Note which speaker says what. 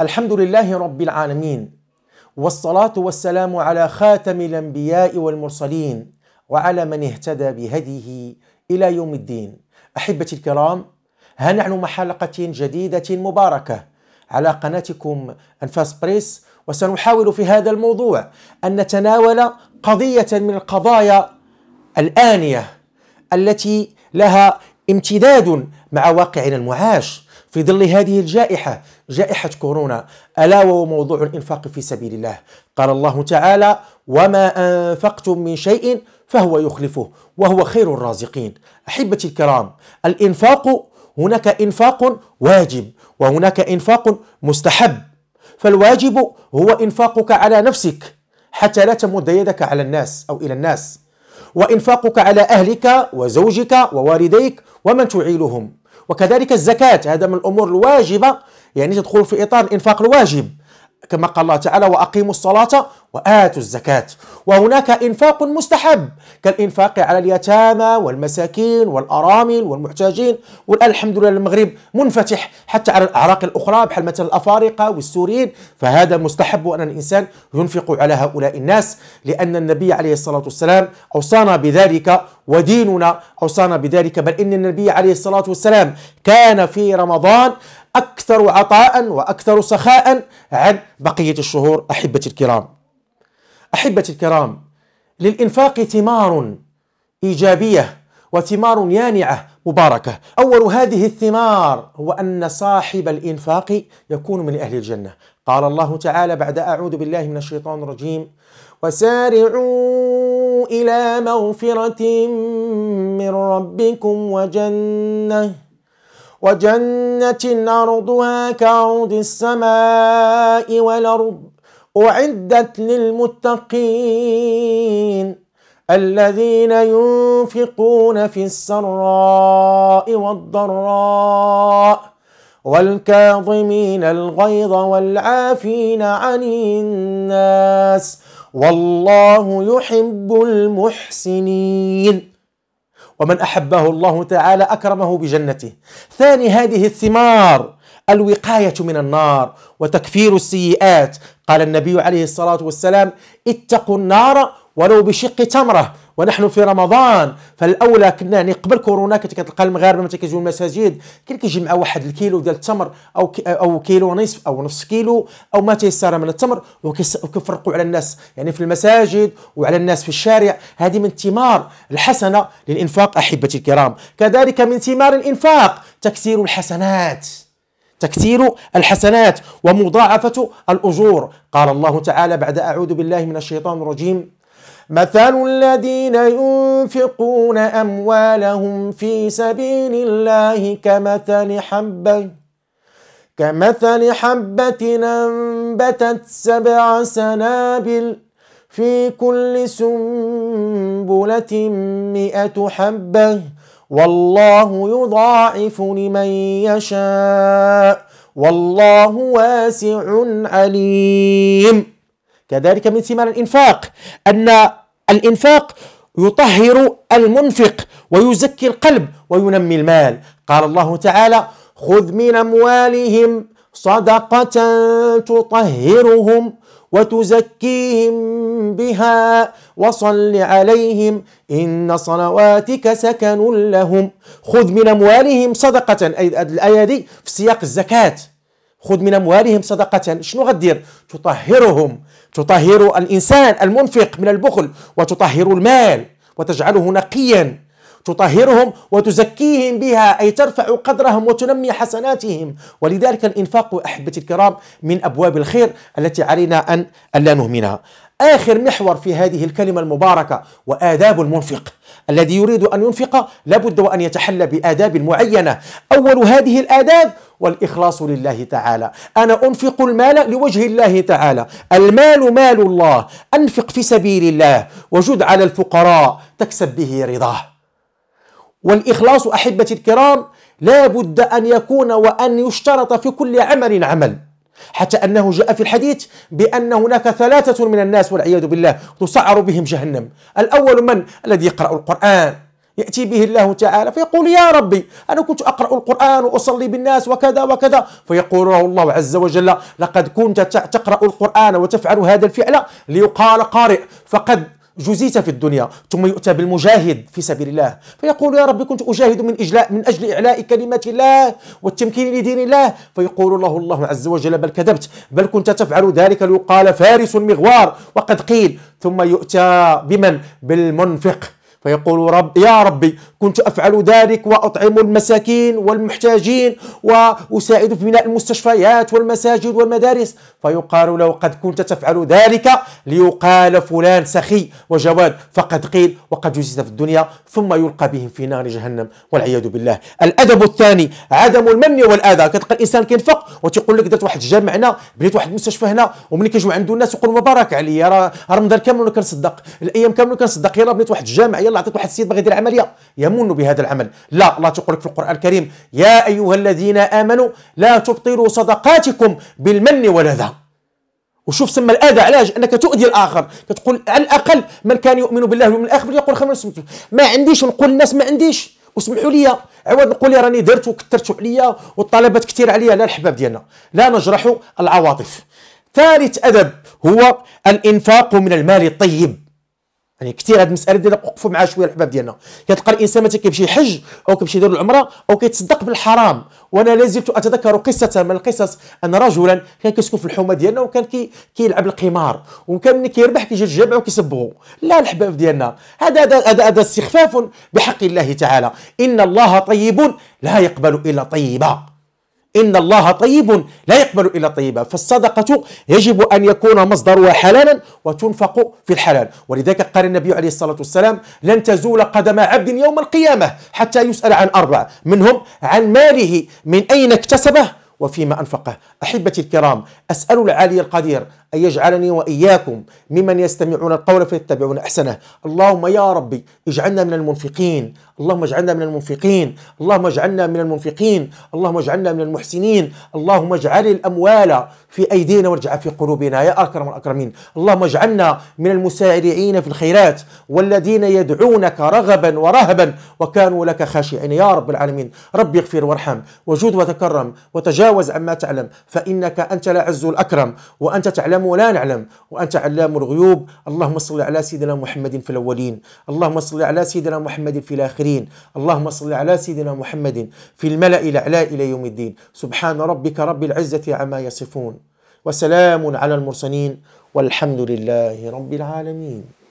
Speaker 1: الحمد لله رب العالمين والصلاة والسلام على خاتم الأنبياء والمرسلين وعلى من اهتدى بهديه إلى يوم الدين أحبتي الكرام ها نحن مع حلقة جديدة مباركة على قناتكم أنفاس بريس وسنحاول في هذا الموضوع أن نتناول قضية من القضايا الآنية التي لها امتداد مع واقعنا المعاش في ظل هذه الجائحة جائحة كورونا ألا وهو موضوع الإنفاق في سبيل الله قال الله تعالى وما أنفقتم من شيء فهو يخلفه وهو خير الرازقين أحبتي الكرام الإنفاق هناك إنفاق واجب وهناك إنفاق مستحب فالواجب هو إنفاقك على نفسك حتى لا تمد يدك على الناس أو إلى الناس وإنفاقك على أهلك وزوجك ووالديك ومن تعيلهم وكذلك الزكاة هذا من الأمور الواجبة يعني تدخل في إطار الإنفاق الواجب كما قال الله تعالى وأقيموا الصلاة وآتوا الزكاة وهناك إنفاق مستحب كالإنفاق على اليتامى والمساكين والأرامل والمحتاجين والحمد لله المغرب منفتح حتى على الأعراق الأخرى بحال مثلا الأفارقة والسوريين فهذا مستحب أن الإنسان ينفق على هؤلاء الناس لأن النبي عليه الصلاة والسلام أوصانا بذلك وديننا أوصانا بذلك بل إن النبي عليه الصلاة والسلام كان في رمضان أكثر عطاء وأكثر سخاء عن بقية الشهور أحبتي الكرام احبتي الكرام للانفاق ثمار ايجابيه وثمار يانعه مباركه اول هذه الثمار هو ان صاحب الانفاق يكون من اهل الجنه قال الله تعالى بعد اعوذ بالله من الشيطان الرجيم وسارعوا الى مغفره من ربكم وجنه وجنة عرضها كعرض السماء والأرض أعدت للمتقين الذين ينفقون في السراء والضراء والكاظمين الغيظ والعافين عن الناس والله يحب المحسنين ومن احبه الله تعالى اكرمه بجنته ثاني هذه الثمار الوقاية من النار وتكفير السيئات قال النبي عليه الصلاة والسلام اتقوا النار ولو بشق تمرة ونحن في رمضان فالاولى كنا يعني قبل كورونا كنت كتلقى المغاربه ملي كيجيو المساجد كان كيجمع واحد الكيلو ديال التمر او او كيلو ونصف او نصف كيلو او ما تيسر من التمر وكيفرقوا على الناس يعني في المساجد وعلى الناس في الشارع هذه من ثمار الحسنه للانفاق احبتي الكرام كذلك من ثمار الانفاق تكسير الحسنات تكثير الحسنات ومضاعفة الأجور قال الله تعالى بعد أعوذ بالله من الشيطان الرجيم مثل الذين ينفقون أموالهم في سبيل الله كمثل حبة كمثل حبة أنبتت سبع سنابل في كل سنبلة مئة حبة والله يضاعف لمن يشاء والله واسع عليم كذلك من ثمار الإنفاق أن الإنفاق يطهر المنفق ويزكي القلب وينمي المال قال الله تعالى خذ من أموالهم صدقة تطهرهم وتزكيهم بها وصل عليهم إن صلواتك سكن لهم خذ من أموالهم صدقة أي الآية دي في سياق الزكاة خذ من أموالهم صدقة شنو غدير تطهرهم تطهر الإنسان المنفق من البخل وتطهر المال وتجعله نقيا تطهرهم وتزكيهم بها أي ترفع قدرهم وتنمي حسناتهم ولذلك الإنفاق أحبتي الكرام من أبواب الخير التي علينا أن لا نهملها آخر محور في هذه الكلمة المباركة وآداب المنفق الذي يريد أن ينفق لابد وأن يتحلى بآداب معينة أول هذه الآداب والإخلاص لله تعالى أنا أنفق المال لوجه الله تعالى المال مال الله أنفق في سبيل الله وجد على الفقراء تكسب به رضاه والإخلاص أحبتي الكرام لا بد أن يكون وأن يشترط في كل عمل عمل حتى أنه جاء في الحديث بأن هناك ثلاثة من الناس والعياذ بالله تسعر بهم جهنم الأول من الذي يقرأ القرآن يأتي به الله تعالى فيقول يا ربي أنا كنت أقرأ القرآن وأصلي بالناس وكذا وكذا فيقول له الله عز وجل لقد كنت تقرأ القرآن وتفعل هذا الفعل ليقال قارئ فقد جزيت في الدنيا ثم يؤتى بالمجاهد في سبيل الله فيقول يا ربي كنت أجاهد من إجلاء من أجل إعلاء كلمة الله والتمكين لدين الله فيقول الله الله عز وجل بل كذبت بل كنت تفعل ذلك ليقال فارس مغوار وقد قيل ثم يؤتى بمن بالمنفق فيقول رب يا ربي كنت أفعل ذلك وأطعم المساكين والمحتاجين وأساعد في بناء المستشفيات والمساجد والمدارس فيقال له قد كنت تفعل ذلك ليقال فلان سخي وجواد فقد قيل وقد جزيت في الدنيا ثم يلقى بهم في نار جهنم والعياذ بالله الأدب الثاني عدم المن والأذى كتلقى الإنسان كينفق وتيقول لك درت واحد الجامع هنا بنيت واحد المستشفى هنا وملي كيجوا عنده الناس يقول مبارك عليا راه رمضان كامل وانا كنصدق الايام كامل كنصدق يلا بنيت واحد الجامع يلا عطيت واحد السيد باغي يدير عمليه يا يتهمون بهذا العمل لا الله تقول لك في القرآن الكريم يا أيها الذين آمنوا لا تبطلوا صدقاتكم بالمن ذا وشوف سمى الاذى علاش انك تؤذي الاخر كتقول على الاقل من كان يؤمن بالله واليوم الاخر يقول خمر ما عنديش نقول للناس ما عنديش وسمحوا لي عوض نقول لي راني درت وكثرتوا عليا والطلبات كثير عليا لا الحباب ديالنا لا نجرح العواطف ثالث ادب هو الانفاق من المال الطيب يعني كثير هذه المساله ديال وقفوا معها شويه الحباب ديالنا كتلقى الانسان مثلا كيمشي يحج او كيمشي يدير العمره او كيتصدق بالحرام وانا لا زلت اتذكر قصه من القصص ان رجلا كان كيسكن في الحومه ديالنا وكان كي كيلعب القمار وكان ملي كيربح كيجي للجامع وكيسبه لا الحباب ديالنا هذا هذا هذا استخفاف بحق الله تعالى ان الله طيب لا يقبل الا طيبا إن الله طيب لا يقبل إلا طيبا فالصدقة يجب أن يكون مصدرها حلالا وتنفق في الحلال ولذلك قال النبي عليه الصلاة والسلام لن تزول قدم عبد يوم القيامة حتى يسأل عن أربع منهم عن ماله من أين اكتسبه وفيما أنفقه أحبتي الكرام أسأل العالي القدير أن يجعلني وإياكم ممن يستمعون القول فيتبعون أحسنه اللهم يا ربي اجعلنا من المنفقين اللهم اجعلنا من المنفقين اللهم اجعلنا من المنفقين اللهم اجعلنا من المحسنين اللهم اجعل الأموال في أيدينا واجعل في قلوبنا يا أكرم الأكرمين اللهم اجعلنا من المسارعين في الخيرات والذين يدعونك رغبا ورهبا وكانوا لك خاشعين يا رب العالمين رب اغفر وارحم وجود وتكرم وتجاوز عما تعلم فإنك أنت العز الأكرم وأنت تعلم نعلم ولا نعلم وأنت علام الغيوب اللهم صل على سيدنا محمد في الأولين اللهم صل على سيدنا محمد في الآخرين اللهم صل على سيدنا محمد في الملأ الأعلى إلى يوم الدين سبحان ربك رب العزة عما يصفون وسلام على المرسلين والحمد لله رب العالمين